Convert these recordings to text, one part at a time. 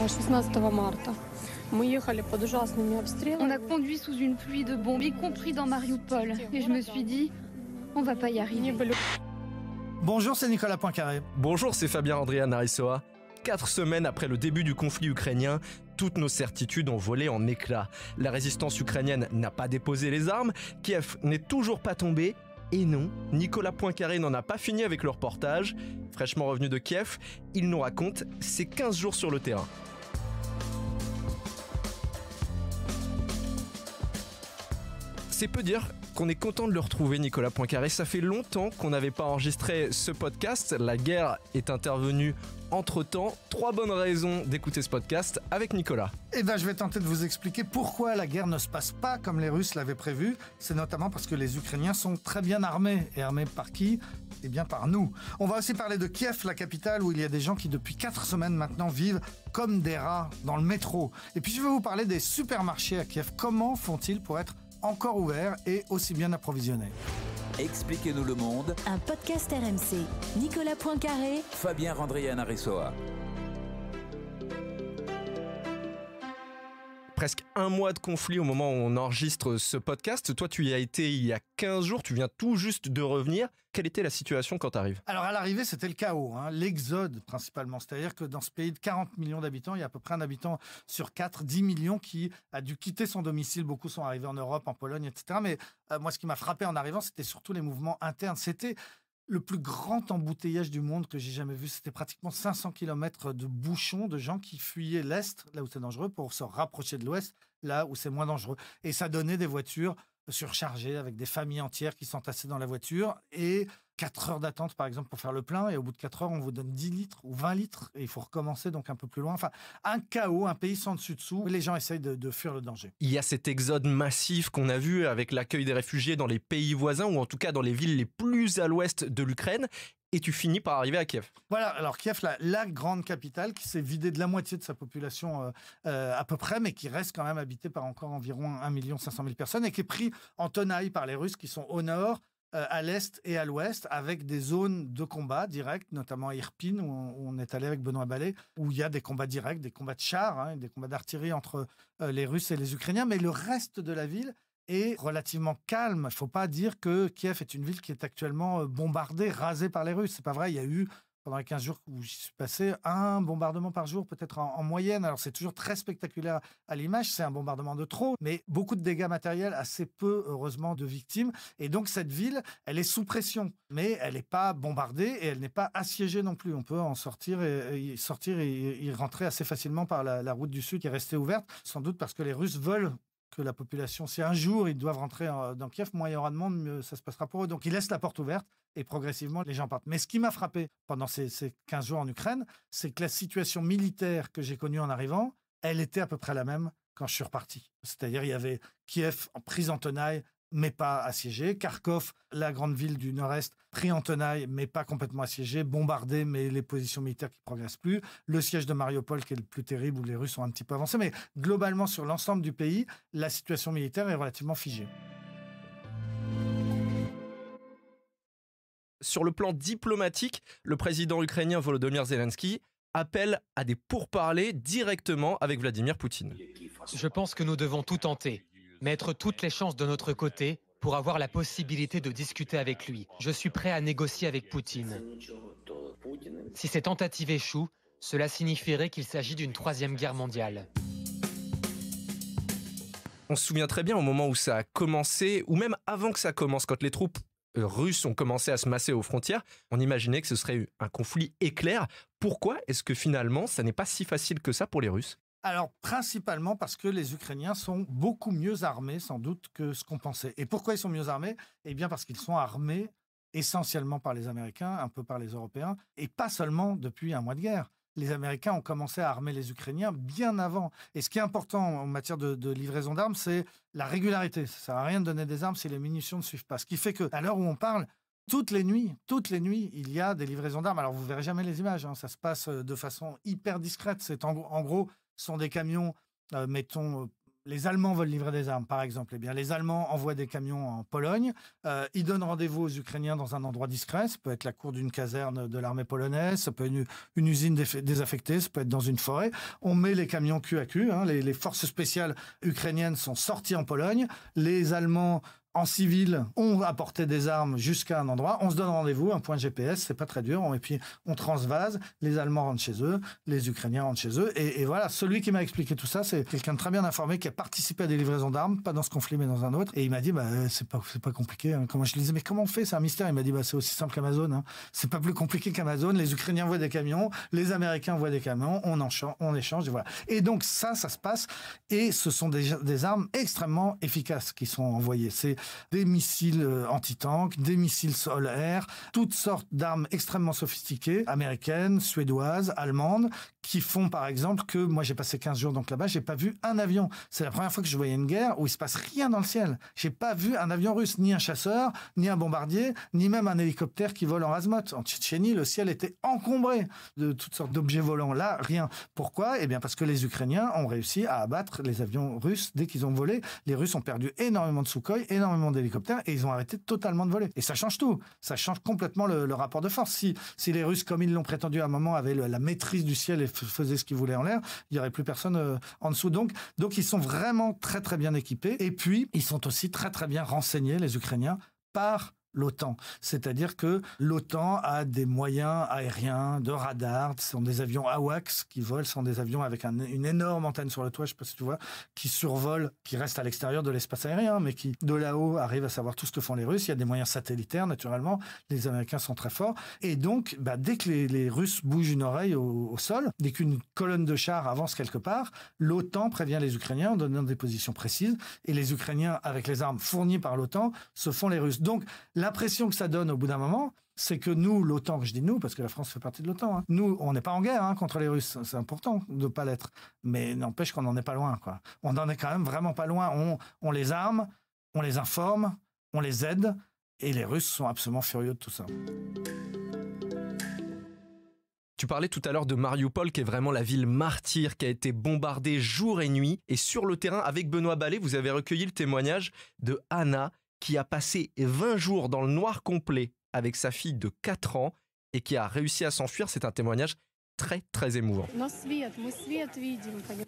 On a conduit sous une pluie de bombes, y compris dans Mariupol. Et je me suis dit, on va pas y arriver. Bonjour, c'est Nicolas Poincaré. Bonjour, c'est Fabien Andrea Narissoa. Quatre semaines après le début du conflit ukrainien, toutes nos certitudes ont volé en éclats. La résistance ukrainienne n'a pas déposé les armes, Kiev n'est toujours pas tombé, et non, Nicolas Poincaré n'en a pas fini avec le reportage. Fraîchement revenu de Kiev, il nous raconte ses 15 jours sur le terrain. C'est peu dire qu'on est content de le retrouver, Nicolas Poincaré. Ça fait longtemps qu'on n'avait pas enregistré ce podcast. La guerre est intervenue entre-temps. Trois bonnes raisons d'écouter ce podcast avec Nicolas. Et eh bien, je vais tenter de vous expliquer pourquoi la guerre ne se passe pas comme les Russes l'avaient prévu. C'est notamment parce que les Ukrainiens sont très bien armés. Et armés par qui Eh bien, par nous. On va aussi parler de Kiev, la capitale, où il y a des gens qui, depuis quatre semaines maintenant, vivent comme des rats dans le métro. Et puis, je vais vous parler des supermarchés à Kiev. Comment font-ils pour être encore ouvert et aussi bien approvisionné. Expliquez-nous le monde. Un podcast RMC. Nicolas Poincaré. Fabien Randrian Arisoa. presque un mois de conflit au moment où on enregistre ce podcast. Toi, tu y as été il y a 15 jours, tu viens tout juste de revenir. Quelle était la situation quand tu arrives Alors, à l'arrivée, c'était le chaos, hein, l'exode principalement. C'est-à-dire que dans ce pays de 40 millions d'habitants, il y a à peu près un habitant sur 4, 10 millions qui a dû quitter son domicile. Beaucoup sont arrivés en Europe, en Pologne, etc. Mais euh, moi, ce qui m'a frappé en arrivant, c'était surtout les mouvements internes. C'était le plus grand embouteillage du monde que j'ai jamais vu. C'était pratiquement 500 km de bouchons de gens qui fuyaient l'Est, là où c'est dangereux, pour se rapprocher de l'Ouest, là où c'est moins dangereux. Et ça donnait des voitures surchargées avec des familles entières qui s'entassaient dans la voiture et 4 heures d'attente, par exemple, pour faire le plein, et au bout de 4 heures, on vous donne 10 litres ou 20 litres, et il faut recommencer donc un peu plus loin. Enfin, un chaos, un pays sans dessus-dessous, les gens essayent de, fuir le danger. Il y a cet exode massif qu'on a vu avec l'accueil des réfugiés dans les pays voisins, ou en tout cas dans les villes les plus à l'ouest de l'Ukraine, et tu finis par arriver à Kiev. Voilà, alors Kiev, la, grande capitale qui s'est vidée de la moitié de sa population euh, euh, à peu près, mais qui reste quand même habitée par encore environ 1 500 000 personnes et qui est pris en tenaille par les Russes qui sont au nord, euh, à l'est et à l'ouest, avec des zones de combat direct notamment à Irpine, où on, est allé avec Benoît Ballet, où il y a des combats directs, des combats de chars, hein, des combats d'artillerie entre euh, les Russes et les Ukrainiens, mais le reste de la ville est relativement calme. Il ne faut pas dire que Kiev est une ville qui est actuellement euh, bombardée, rasée par les Russes. C'est pas vrai. Il y a eu pendant les 15 jours où j'y suis passé, un bombardement par jour, peut-être en, moyenne. Alors, c'est toujours très spectaculaire à l'image, c'est un bombardement de trop, mais beaucoup de dégâts matériels, assez peu, heureusement, de victimes. Et donc, cette ville, elle est sous pression, mais elle n'est pas bombardée et elle n'est pas assiégée non plus. On peut en sortir et, sortir y rentrer assez facilement par la, la route du Sud qui est restée ouverte, sans doute parce que les Russes veulent que la population, si un jour ils doivent rentrer dans Kiev, moins il y aura de monde, mieux ça se passera pour eux. Donc ils laissent la porte ouverte et progressivement les gens partent. Mais ce qui m'a frappé pendant ces, ces 15 jours en Ukraine, c'est que la situation militaire que j'ai connue en arrivant, elle était à peu près la même quand je suis reparti. C'est-à-dire, il y avait Kiev en prise en tenaille mais pas assiégé. Kharkov, la grande ville du nord-est, pris en tenaille, mais pas complètement assiégé. Bombardé, mais les positions militaires qui progressent plus. Le siège de Mariupol, qui est le plus terrible, où les Russes ont un petit peu avancé. Mais globalement, sur l'ensemble du pays, la situation militaire est relativement figée. Sur le plan diplomatique, le président ukrainien Volodymyr Zelensky appelle à des pourparlers directement avec Vladimir Poutine. Je pense que nous devons tout tenter mettre toutes les chances de notre côté pour avoir la possibilité de discuter avec lui. Je suis prêt à négocier avec Poutine. Si ces tentatives échouent, cela signifierait qu'il s'agit d'une troisième guerre mondiale. On se souvient très bien au moment où ça a commencé, ou même avant que ça commence, quand les troupes euh, russes ont commencé à se masser aux frontières, on imaginait que ce serait un conflit éclair. Pourquoi est-ce que finalement ça n'est pas si facile que ça pour les Russes alors, principalement parce que les Ukrainiens sont beaucoup mieux armés, sans doute, que ce qu'on pensait. Et pourquoi ils sont mieux armés Eh bien, parce qu'ils sont armés essentiellement par les Américains, un peu par les Européens, et pas seulement depuis un mois de guerre. Les Américains ont commencé à armer les Ukrainiens bien avant. Et ce qui est important en matière de, livraison d'armes, c'est la régularité. Ça sert à rien de donner des armes si les munitions ne suivent pas. Ce qui fait que, à l'heure où on parle, toutes les nuits, toutes les nuits, il y a des livraisons d'armes. Alors, vous verrez jamais les images. Hein. Ça se passe euh, de façon hyper discrète. C'est en gros sont des camions, euh, mettons, euh, les Allemands veulent livrer des armes, par exemple. Eh bien, les Allemands envoient des camions en Pologne. Euh, ils donnent rendez-vous aux Ukrainiens dans un endroit discret. Ça peut être la cour d'une caserne de l'armée polonaise. Ça peut être une, usine désaffectée. Ça peut être dans une forêt. On met les camions cul à hein. les, forces spéciales ukrainiennes sont sorties en Pologne. Les Allemands en civil, on apportait des armes jusqu'à un endroit, on se donne rendez-vous, un point GPS, c'est pas très dur, et puis on transvase, les Allemands rentrent chez eux, les Ukrainiens rentrent chez eux, et, voilà, celui qui m'a expliqué tout ça, c'est quelqu'un de très bien informé qui a participé à des livraisons d'armes, pas dans ce conflit mais dans un autre, et il m'a dit, bah, euh, c'est pas, pas compliqué, hein. comment je lui disais, mais comment on fait, c'est un mystère, il m'a dit, bah, c'est aussi simple qu'Amazon, hein. c'est pas plus compliqué qu'Amazon, les Ukrainiens voient des camions, les Américains voient des camions, on, en, on échange, et voilà. Et donc ça, ça se passe, et ce sont des, des armes extrêmement efficaces qui sont envoyées, c'est des missiles euh, anti-tank, des missiles sol-air, toutes sortes d'armes extrêmement sophistiquées, américaines, suédoises, allemandes, qui font par exemple que moi j'ai passé 15 jours donc là-bas, j'ai pas vu un avion. C'est la première fois que je voyais une guerre où il se passe rien dans le ciel. J'ai pas vu un avion russe, ni un chasseur, ni un bombardier, ni même un hélicoptère qui vole en hazmat. En Tchétchénie, le ciel était encombré de toutes sortes d'objets volants. Là, rien. Pourquoi Eh bien parce que les Ukrainiens ont réussi à abattre les avions russes dès qu'ils ont volé. Les Russes ont perdu énormément de Sukhoi, énormément d'hélicoptères et ils ont arrêté totalement de voler. Et ça change tout. Ça change complètement le, rapport de force. Si, si les Russes, comme ils l'ont prétendu à un moment, avaient la maîtrise du ciel et faisaient ce qu'ils voulaient en l'air, il n'y aurait plus personne euh, en dessous. Donc, donc ils sont vraiment très très bien équipés. Et puis, ils sont aussi très très bien renseignés, les Ukrainiens, par l'OTAN. C'est-à-dire que l'OTAN a des moyens aériens, de radar, ce sont des avions AWACS qui volent, ce sont des avions avec une énorme antenne sur le toit, je ne sais pas si tu vois, qui survolent, qui restent à l'extérieur de l'espace aérien, mais qui, de là-haut, arrivent à savoir tout ce que font les Russes. Il y a des moyens satellitaires, naturellement. Les Américains sont très forts. Et donc, bah, dès que les, Russes bougent une oreille au, au sol, dès qu'une colonne de chars avance quelque part, l'OTAN prévient les Ukrainiens en donnant des positions précises, et les Ukrainiens, avec les armes fournies par l'OTAN, se font les Russes. Donc, l'impression que ça donne au bout d'un moment, c'est que nous, l'OTAN, je dis nous, parce que la France fait partie de l'OTAN, hein, nous, on n'est pas en guerre hein, contre les Russes. C'est important de ne pas l'être. Mais n'empêche qu'on n'en est pas loin. On n'en est quand même vraiment pas loin. On, on les arme, on les informe, on les aide. Et les Russes sont absolument furieux de tout ça. Tu parlais tout à l'heure de Mariupol, qui est vraiment la ville martyre, qui a été bombardée jour et nuit. Et sur le terrain, avec Benoît Ballet, vous avez recueilli le témoignage de Anna, qui a passé 20 jours dans le noir complet avec sa fille de 4 ans et qui a réussi à s'enfuir. C'est un témoignage très très émouvant.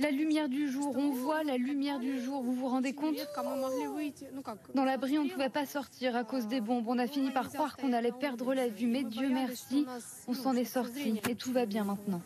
La lumière du jour, on voit la lumière du jour, vous vous rendez compte Dans l'abri, on ne pouvait pas sortir à cause des bombes. On a fini par croire qu'on allait perdre la vue, mais Dieu merci, on s'en est sorti et tout va bien maintenant.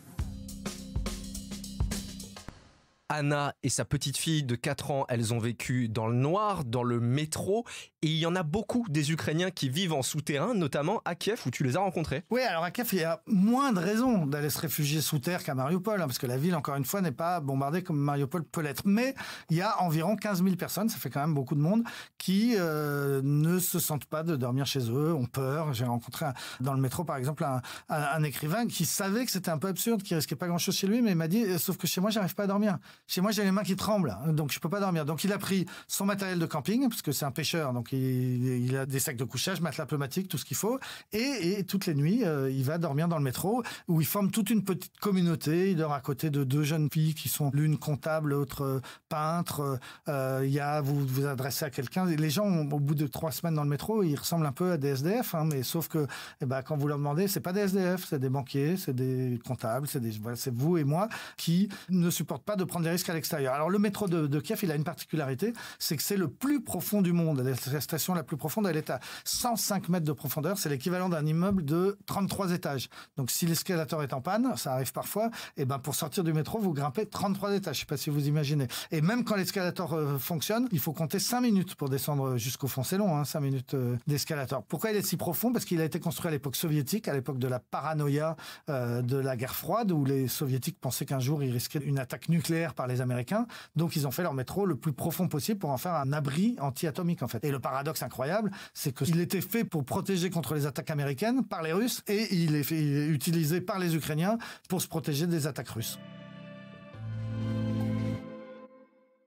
Anna et sa petite fille de 4 ans, elles ont vécu dans le noir, dans le métro, et il y en a beaucoup des Ukrainiens qui vivent en souterrain, notamment à Kiev où tu les as rencontrés. Oui, alors à Kiev, il y a moins de raisons d'aller se réfugier sous terre qu'à Mariupol, hein, parce que la ville, encore une fois, n'est pas bombardée comme Mariupol peut l'être. Mais il y a environ 15 000 personnes, ça fait quand même beaucoup de monde, qui euh, ne se sentent pas de dormir chez eux, ont peur. J'ai rencontré dans le métro, par exemple, un, un écrivain qui savait que c'était un peu absurde, qui risquait pas grand-chose chez lui, mais il m'a dit, euh, sauf que chez moi, j'arrive pas à dormir. Chez moi, j'ai les mains qui tremblent, hein, donc je peux pas dormir. Donc il a pris son matériel de camping, parce que c'est un pêcheur, donc il, a des sacs de couchage, matelas pneumatiques, tout ce qu'il faut. Et, toutes les nuits, euh, il va dormir dans le métro, où il forme toute une petite communauté. Il dort à côté de deux jeunes filles qui sont l'une comptable, l'autre euh, peintre. Il y a, vous vous adressez à quelqu'un. Les gens, au bout de trois semaines dans le métro, ils ressemblent un peu à des SDF, hein, mais sauf que eh ben, quand vous leur demandez, c'est pas des SDF, c'est des banquiers, c'est des comptables, c'est des... vous et moi qui ne supportent pas de prendre des l'extérieur. Alors le métro de, Kiev, il a une particularité, c'est que c'est le plus profond du monde. La station la plus profonde, elle est à 105 mètres de profondeur. C'est l'équivalent d'un immeuble de 33 étages. Donc si l'escalator est en panne, ça arrive parfois, et eh ben pour sortir du métro, vous grimpez 33 étages. Je sais pas si vous imaginez. Et même quand l'escalator euh, fonctionne, il faut compter 5 minutes pour descendre euh, jusqu'au fond. C'est long, 5 hein, minutes euh, d'escalator. Pourquoi il est si profond Parce qu'il a été construit à l'époque soviétique, à l'époque de la paranoïa de la guerre froide, où les soviétiques pensaient qu'un jour ils risquaient une attaque nucléaire par les Américains. Donc ils ont fait leur métro le plus profond possible pour en faire un abri anti-atomique en fait. Et le paradoxe incroyable, c'est qu'il était fait pour protéger contre les attaques américaines par les Russes et il est, utilisé par les Ukrainiens pour se protéger des attaques russes.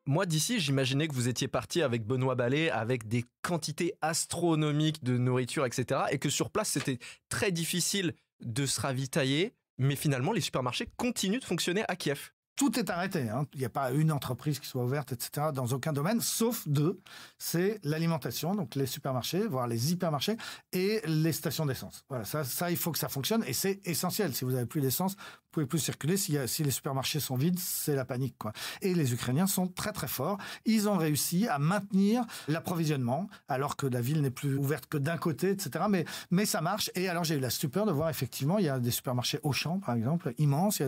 Moi, d'ici, j'imaginais que vous étiez parti avec Benoît Ballet, avec des quantités astronomiques de nourriture, etc. Et que sur place, c'était très difficile de se ravitailler. Mais finalement, les supermarchés continuent de fonctionner à Kiev tout est arrêté. Hein. Il n'y a pas une entreprise qui soit ouverte, etc. Dans aucun domaine, sauf deux. C'est l'alimentation, donc les supermarchés, voire les hypermarchés, et les stations d'essence. Voilà, ça, il faut que ça fonctionne et c'est essentiel. Si vous n'avez plus d'essence, vous pouvez plus circuler. Si, les supermarchés sont vides, c'est la panique, quoi. Et les Ukrainiens sont très très forts. Ils ont réussi à maintenir l'approvisionnement, alors que la ville n'est plus ouverte que d'un côté, etc. Mais mais ça marche. Et alors j'ai eu la stupeur de voir effectivement, il y a des supermarchés Auchan, par exemple, immense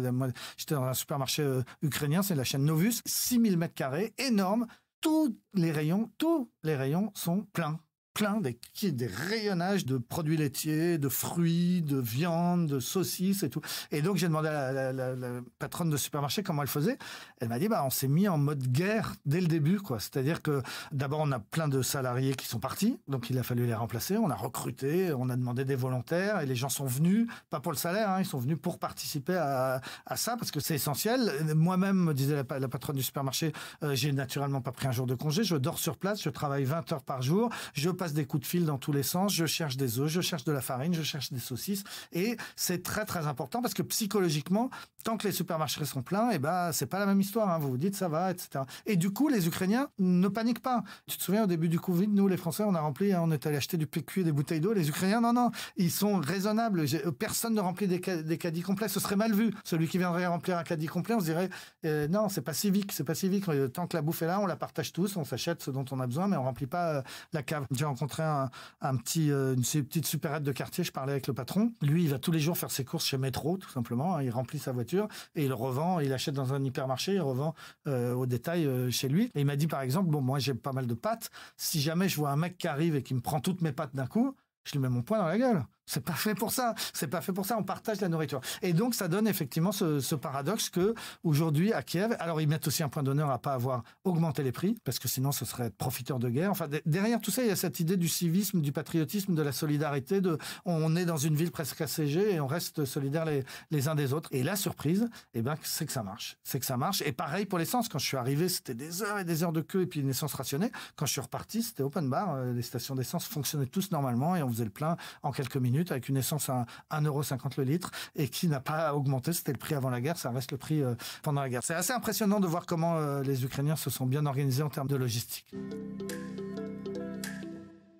j'étais dans un supermarché euh, ukrainien, c'est la chaîne Novus, 6000 mètres carrés, énorme. Tous les rayons, tous les rayons sont pleins plein des, des rayonnages de produits laitiers, de fruits, de viande, de saucisses et tout. Et donc j'ai demandé à la, patronne de supermarché comment elle faisait. Elle m'a dit bah on s'est mis en mode guerre dès le début quoi. C'est-à-dire que d'abord on a plein de salariés qui sont partis, donc il a fallu les remplacer. On a recruté, on a demandé des volontaires et les gens sont venus pas pour le salaire, hein, ils sont venus pour participer à, à ça parce que c'est essentiel. Moi-même me disait la, patronne du supermarché, euh, j'ai naturellement pas pris un jour de congé, je dors sur place, je travaille 20 heures par jour, je des coups de fil dans tous les sens, je cherche des œufs, je cherche de la farine, je cherche des saucisses. Et c'est très très important parce que psychologiquement, tant que les supermarchés sont pleins, et eh ben c'est pas la même histoire. Hein. Vous vous dites ça va, etc. Et du coup, les Ukrainiens ne paniquent pas. Tu te souviens au début du Covid, nous les Français, on a rempli, hein, on est allé acheter du PQ et des bouteilles d'eau. Les Ukrainiens, non non, ils sont raisonnables. Euh, personne ne remplit des, des, caddies complets, ce serait mal vu. Celui qui viendrait remplir un caddie complet, on se dirait euh, non, c'est pas civique, c'est pas civique. Euh, tant que la bouffe est là, on la partage tous, on s'achète ce dont on a besoin, mais on remplit pas la cave rencontré un, petit, euh, une petite supérette de quartier. Je parlais avec le patron. Lui, il va tous les jours faire ses courses chez Métro, tout simplement. Hein. il remplit sa voiture et il revend. Il achète dans un hypermarché. Il revend euh, au détail euh, chez lui. Et il m'a dit, par exemple, bon, moi, j'ai pas mal de pâtes. Si jamais je vois un mec qui arrive et qui me prend toutes mes pâtes d'un coup, je lui mets mon poing dans la gueule. C'est pas fait pour ça. C'est pas fait pour ça. On partage la nourriture. Et donc, ça donne effectivement ce, paradoxe que aujourd'hui à Kiev, alors ils mettent aussi un point d'honneur à pas avoir augmenté les prix parce que sinon ce serait profiteur de guerre. Enfin, derrière tout ça, il y a cette idée du civisme, du patriotisme, de la solidarité. De, on est dans une ville presque assiégée et on reste solidaires les, uns des autres. Et la surprise, eh ben, c'est que ça marche. C'est que ça marche. Et pareil pour l'essence. Quand je suis arrivé, c'était des heures et des heures de queue et puis une essence rationnée. Quand je suis reparti, c'était open bar. Euh, les stations d'essence fonctionnaient tous normalement et on faisait le plein en quelques minutes avec une essence à 1,50€ le litre et qui n'a pas augmenté. C'était le prix avant la guerre, ça reste le prix euh, pendant la guerre. C'est assez impressionnant de voir comment euh, les Ukrainiens se sont bien organisés en termes de logistique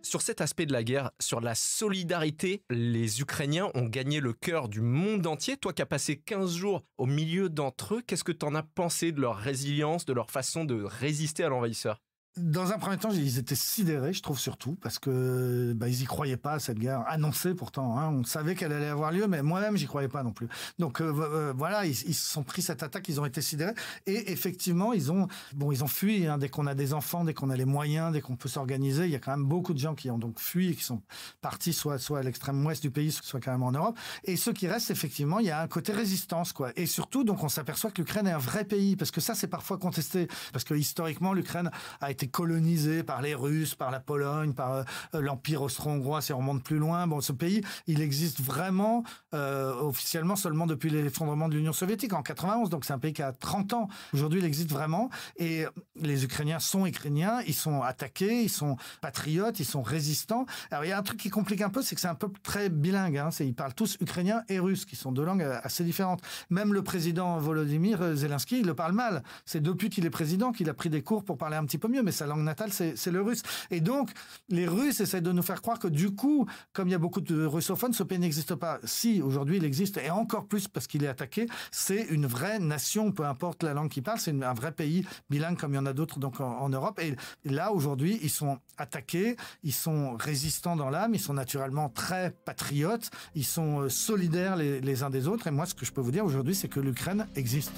sur cet aspect de la guerre, sur la solidarité, les Ukrainiens ont gagné le cœur du monde entier. Toi qui as passé 15 jours au milieu d'entre eux, qu'est-ce que tu en as pensé de leur résilience, de leur façon de résister à l'envahisseur dans un premier temps, ils étaient sidérés, je trouve surtout, parce que bah, ils y croyaient pas à cette guerre annoncée pourtant. Hein. on savait qu'elle allait avoir lieu, mais moi-même j'y croyais pas non plus. Donc euh, euh, voilà, ils, se sont pris cette attaque, ils ont été sidérés, et effectivement ils ont bon ils ont fui. Hein. dès qu'on a des enfants, dès qu'on a les moyens, dès qu'on peut s'organiser, il y a quand même beaucoup de gens qui ont donc fui et qui sont partis soit soit à l'extrême ouest du pays, soit quand même en Europe. Et ceux qui restent, effectivement, il y a un côté résistance quoi. Et surtout donc on s'aperçoit que l'Ukraine est un vrai pays, parce que ça c'est parfois contesté, parce que historiquement l'Ukraine a été colonisé par les Russes, par la Pologne, par euh, euh, l'Empire austro-hongrois, si on remonte plus loin. Bon, ce pays, il existe vraiment euh, officiellement seulement depuis l'effondrement de l'Union soviétique en 91. Donc c'est un pays qui a 30 ans. Aujourd'hui, il existe vraiment. Et les Ukrainiens sont Ukrainiens, ils sont attaqués, ils sont patriotes, ils sont résistants. Alors il y a un truc qui complique un peu, c'est que c'est un peuple très bilingue. Hein. Ils parlent tous ukrainien et russe, qui sont deux langues assez différentes. Même le président Volodymyr Zelensky, il le parle mal. C'est depuis qu'il est président qu'il a pris des cours pour parler un petit peu mieux sa langue natale, c'est le russe. Et donc, les Russes essayent de nous faire croire que du coup, comme il y a beaucoup de russophones, ce pays n'existe pas. Si, aujourd'hui, il existe, et encore plus parce qu'il est attaqué, c'est une vraie nation, peu importe la langue qu'il parle, c'est un vrai pays bilingue comme il y en a d'autres donc en, Europe. Et là, aujourd'hui, ils sont attaqués, ils sont résistants dans l'âme, ils sont naturellement très patriotes, ils sont euh, solidaires les uns des autres. Et moi, ce que je peux vous dire aujourd'hui, c'est que l'Ukraine existe.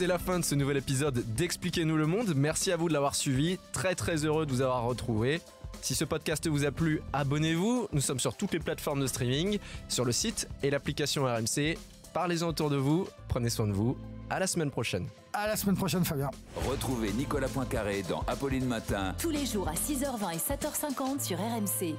c'est la fin de ce nouvel épisode d'Expliquez-nous le monde. Merci à vous de l'avoir suivi. Très très heureux de vous avoir retrouvé. Si ce podcast vous a plu, abonnez-vous. Nous sommes sur toutes les plateformes de streaming, sur le site et l'application RMC. Parlez-en autour de vous, prenez soin de vous. À la semaine prochaine. À la semaine prochaine, Fabien. Retrouvez Nicolas Poincaré dans Apolline Matin. Tous les jours à 6h20 et 7h50 sur RMC.